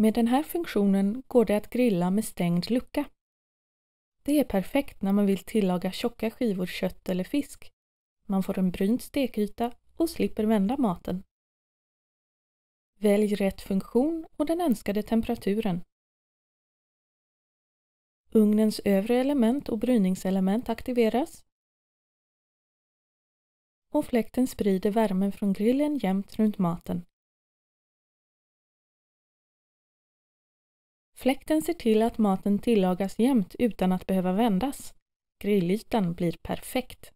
Med den här funktionen går det att grilla med stängd lucka. Det är perfekt när man vill tillaga tjocka skivor kött eller fisk. Man får en brynt stekyta och slipper vända maten. Välj rätt funktion och den önskade temperaturen. Ugnens övre element och bryningselement aktiveras och fläkten sprider värmen från grillen jämnt runt maten. Fläkten ser till att maten tillagas jämnt utan att behöva vändas. Grillytan blir perfekt.